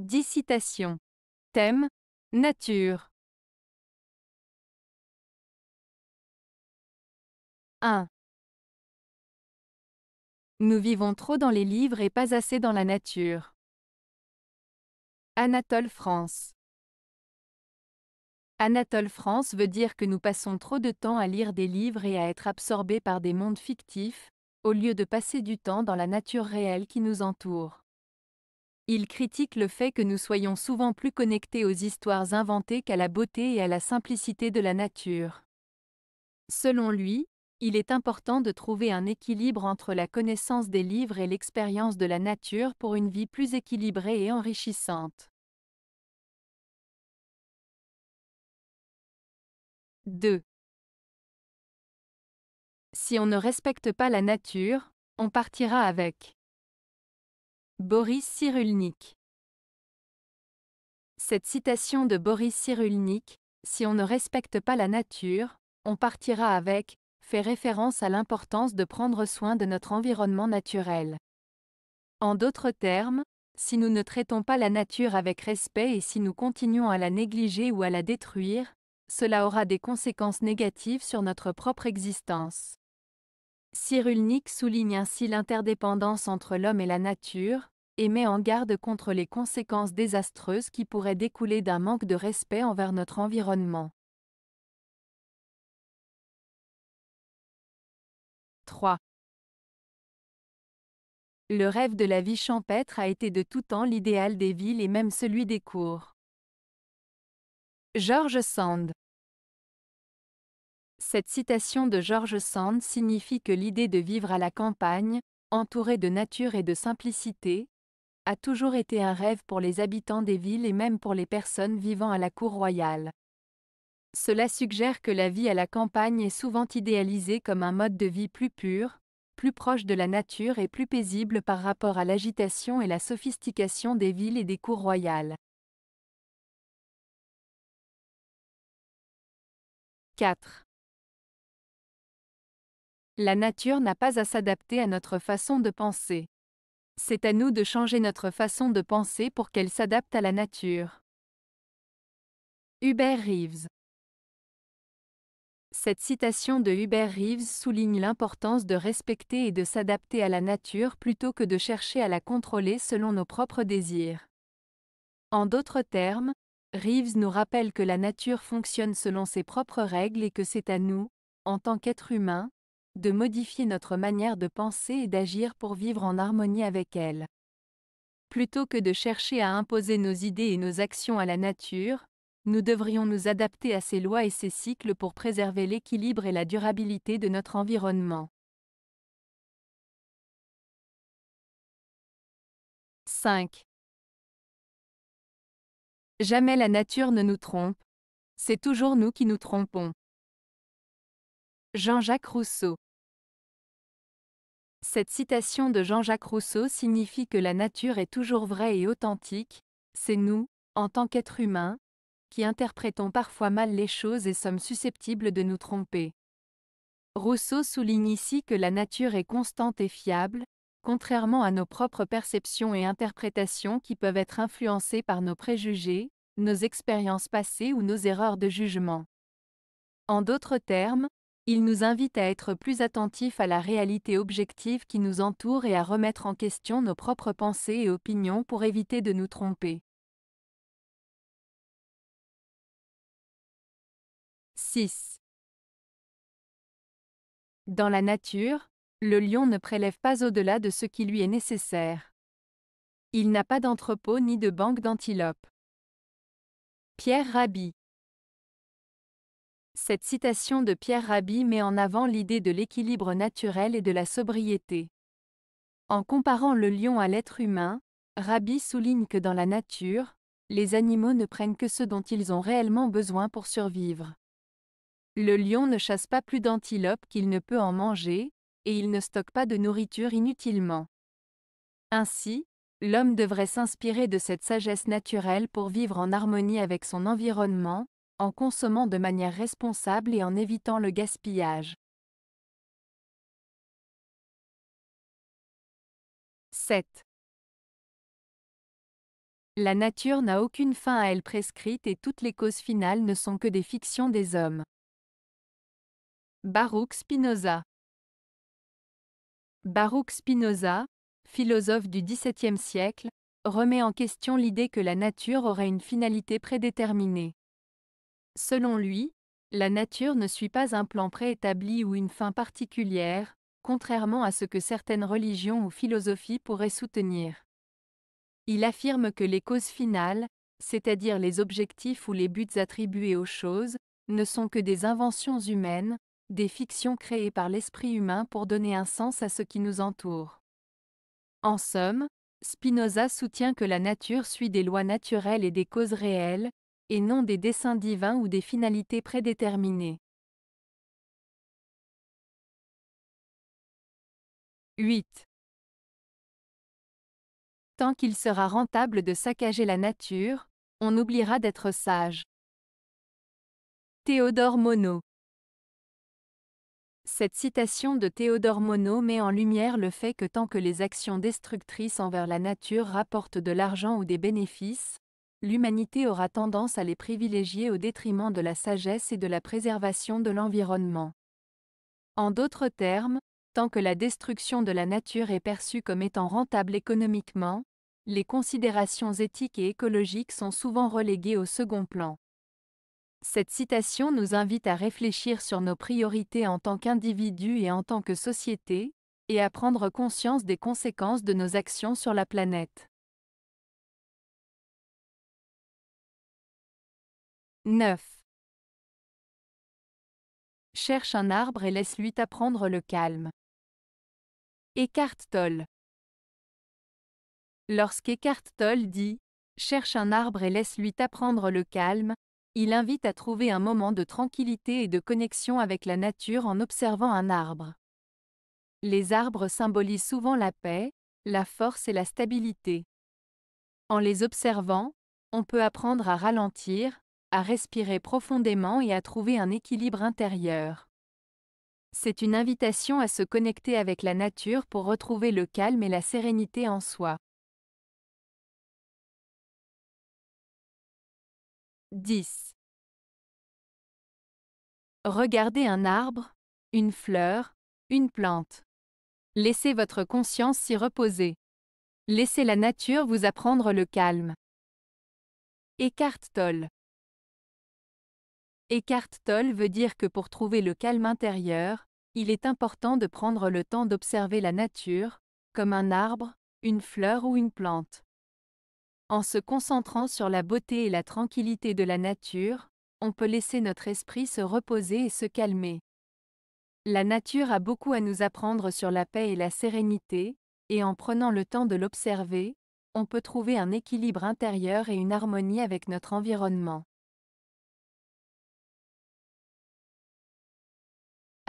10 citations. Thème Nature. 1. Nous vivons trop dans les livres et pas assez dans la nature. Anatole France. Anatole France veut dire que nous passons trop de temps à lire des livres et à être absorbés par des mondes fictifs, au lieu de passer du temps dans la nature réelle qui nous entoure. Il critique le fait que nous soyons souvent plus connectés aux histoires inventées qu'à la beauté et à la simplicité de la nature. Selon lui, il est important de trouver un équilibre entre la connaissance des livres et l'expérience de la nature pour une vie plus équilibrée et enrichissante. 2. Si on ne respecte pas la nature, on partira avec. Boris Cyrulnik Cette citation de Boris Cyrulnik, Si on ne respecte pas la nature, on partira avec, fait référence à l'importance de prendre soin de notre environnement naturel. En d'autres termes, si nous ne traitons pas la nature avec respect et si nous continuons à la négliger ou à la détruire, cela aura des conséquences négatives sur notre propre existence. Cyrulnik souligne ainsi l'interdépendance entre l'homme et la nature, et met en garde contre les conséquences désastreuses qui pourraient découler d'un manque de respect envers notre environnement. 3. Le rêve de la vie champêtre a été de tout temps l'idéal des villes et même celui des cours. George Sand cette citation de George Sand signifie que l'idée de vivre à la campagne, entourée de nature et de simplicité, a toujours été un rêve pour les habitants des villes et même pour les personnes vivant à la cour royale. Cela suggère que la vie à la campagne est souvent idéalisée comme un mode de vie plus pur, plus proche de la nature et plus paisible par rapport à l'agitation et la sophistication des villes et des cours royales. 4. La nature n'a pas à s'adapter à notre façon de penser. C'est à nous de changer notre façon de penser pour qu'elle s'adapte à la nature. Hubert Reeves Cette citation de Hubert Reeves souligne l'importance de respecter et de s'adapter à la nature plutôt que de chercher à la contrôler selon nos propres désirs. En d'autres termes, Reeves nous rappelle que la nature fonctionne selon ses propres règles et que c'est à nous, en tant qu'êtres humains, de modifier notre manière de penser et d'agir pour vivre en harmonie avec elle. Plutôt que de chercher à imposer nos idées et nos actions à la nature, nous devrions nous adapter à ses lois et ses cycles pour préserver l'équilibre et la durabilité de notre environnement. 5. Jamais la nature ne nous trompe. C'est toujours nous qui nous trompons. Jean-Jacques Rousseau Cette citation de Jean-Jacques Rousseau signifie que la nature est toujours vraie et authentique, c'est nous, en tant qu'êtres humains, qui interprétons parfois mal les choses et sommes susceptibles de nous tromper. Rousseau souligne ici que la nature est constante et fiable, contrairement à nos propres perceptions et interprétations qui peuvent être influencées par nos préjugés, nos expériences passées ou nos erreurs de jugement. En d'autres termes, il nous invite à être plus attentifs à la réalité objective qui nous entoure et à remettre en question nos propres pensées et opinions pour éviter de nous tromper. 6. Dans la nature, le lion ne prélève pas au-delà de ce qui lui est nécessaire. Il n'a pas d'entrepôt ni de banque d'antilopes. Pierre Rabhi cette citation de Pierre Rabhi met en avant l'idée de l'équilibre naturel et de la sobriété. En comparant le lion à l'être humain, Rabhi souligne que dans la nature, les animaux ne prennent que ce dont ils ont réellement besoin pour survivre. Le lion ne chasse pas plus d'antilopes qu'il ne peut en manger, et il ne stocke pas de nourriture inutilement. Ainsi, l'homme devrait s'inspirer de cette sagesse naturelle pour vivre en harmonie avec son environnement, en consommant de manière responsable et en évitant le gaspillage. 7. La nature n'a aucune fin à elle prescrite et toutes les causes finales ne sont que des fictions des hommes. Baruch Spinoza Baruch Spinoza, philosophe du XVIIe siècle, remet en question l'idée que la nature aurait une finalité prédéterminée. Selon lui, la nature ne suit pas un plan préétabli ou une fin particulière, contrairement à ce que certaines religions ou philosophies pourraient soutenir. Il affirme que les causes finales, c'est-à-dire les objectifs ou les buts attribués aux choses, ne sont que des inventions humaines, des fictions créées par l'esprit humain pour donner un sens à ce qui nous entoure. En somme, Spinoza soutient que la nature suit des lois naturelles et des causes réelles, et non des desseins divins ou des finalités prédéterminées. 8. Tant qu'il sera rentable de saccager la nature, on oubliera d'être sage. Théodore Monod Cette citation de Théodore Monod met en lumière le fait que tant que les actions destructrices envers la nature rapportent de l'argent ou des bénéfices, l'humanité aura tendance à les privilégier au détriment de la sagesse et de la préservation de l'environnement. En d'autres termes, tant que la destruction de la nature est perçue comme étant rentable économiquement, les considérations éthiques et écologiques sont souvent reléguées au second plan. Cette citation nous invite à réfléchir sur nos priorités en tant qu'individus et en tant que société, et à prendre conscience des conséquences de nos actions sur la planète. 9. Cherche un arbre et laisse-lui t'apprendre le calme. Écarte Tolle. Lorsqu'Écarte Tolle dit Cherche un arbre et laisse-lui t'apprendre le calme, il invite à trouver un moment de tranquillité et de connexion avec la nature en observant un arbre. Les arbres symbolisent souvent la paix, la force et la stabilité. En les observant, on peut apprendre à ralentir, à respirer profondément et à trouver un équilibre intérieur. C'est une invitation à se connecter avec la nature pour retrouver le calme et la sérénité en soi. 10. Regardez un arbre, une fleur, une plante. Laissez votre conscience s'y reposer. Laissez la nature vous apprendre le calme. Écarte-tolle Eckhart Tolle veut dire que pour trouver le calme intérieur, il est important de prendre le temps d'observer la nature, comme un arbre, une fleur ou une plante. En se concentrant sur la beauté et la tranquillité de la nature, on peut laisser notre esprit se reposer et se calmer. La nature a beaucoup à nous apprendre sur la paix et la sérénité, et en prenant le temps de l'observer, on peut trouver un équilibre intérieur et une harmonie avec notre environnement.